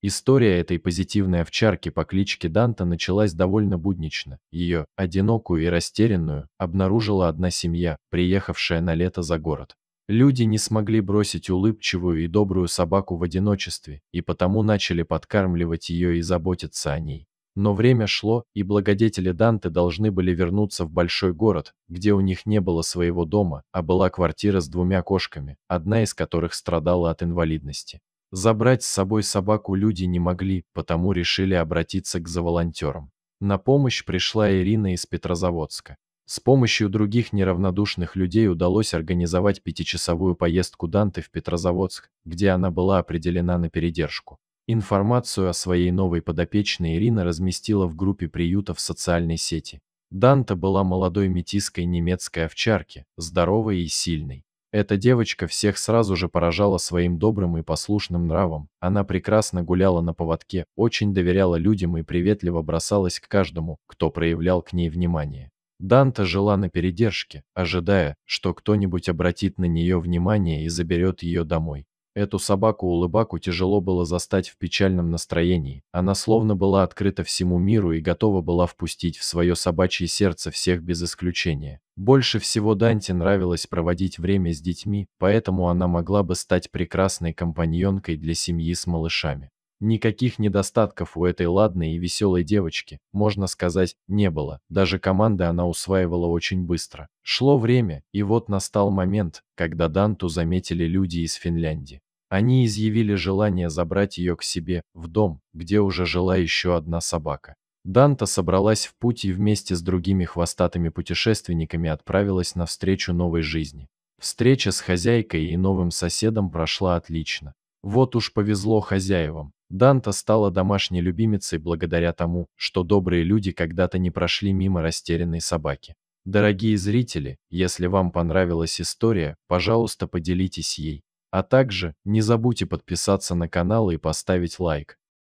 История этой позитивной овчарки по кличке Данта началась довольно буднично. Ее, одинокую и растерянную, обнаружила одна семья, приехавшая на лето за город. Люди не смогли бросить улыбчивую и добрую собаку в одиночестве, и потому начали подкармливать ее и заботиться о ней. Но время шло, и благодетели Данты должны были вернуться в большой город, где у них не было своего дома, а была квартира с двумя кошками, одна из которых страдала от инвалидности. Забрать с собой собаку люди не могли, потому решили обратиться к заволонтерам. На помощь пришла Ирина из Петрозаводска. С помощью других неравнодушных людей удалось организовать пятичасовую поездку Данты в Петрозаводск, где она была определена на передержку. Информацию о своей новой подопечной Ирина разместила в группе приюта в социальной сети. Данта была молодой метиской немецкой овчарки, здоровой и сильной. Эта девочка всех сразу же поражала своим добрым и послушным нравом. Она прекрасно гуляла на поводке, очень доверяла людям и приветливо бросалась к каждому, кто проявлял к ней внимание. Данта жила на передержке, ожидая, что кто-нибудь обратит на нее внимание и заберет ее домой. Эту собаку-улыбаку тяжело было застать в печальном настроении. Она словно была открыта всему миру и готова была впустить в свое собачье сердце всех без исключения. Больше всего Данте нравилось проводить время с детьми, поэтому она могла бы стать прекрасной компаньонкой для семьи с малышами. Никаких недостатков у этой ладной и веселой девочки, можно сказать, не было. Даже команды она усваивала очень быстро. Шло время, и вот настал момент, когда Данту заметили люди из Финляндии. Они изъявили желание забрать ее к себе, в дом, где уже жила еще одна собака. Данта собралась в путь и вместе с другими хвостатыми путешественниками отправилась навстречу новой жизни. Встреча с хозяйкой и новым соседом прошла отлично. Вот уж повезло хозяевам. Данта стала домашней любимицей благодаря тому, что добрые люди когда-то не прошли мимо растерянной собаки. Дорогие зрители, если вам понравилась история, пожалуйста, поделитесь ей. А также не забудьте подписаться на канал и поставить лайк.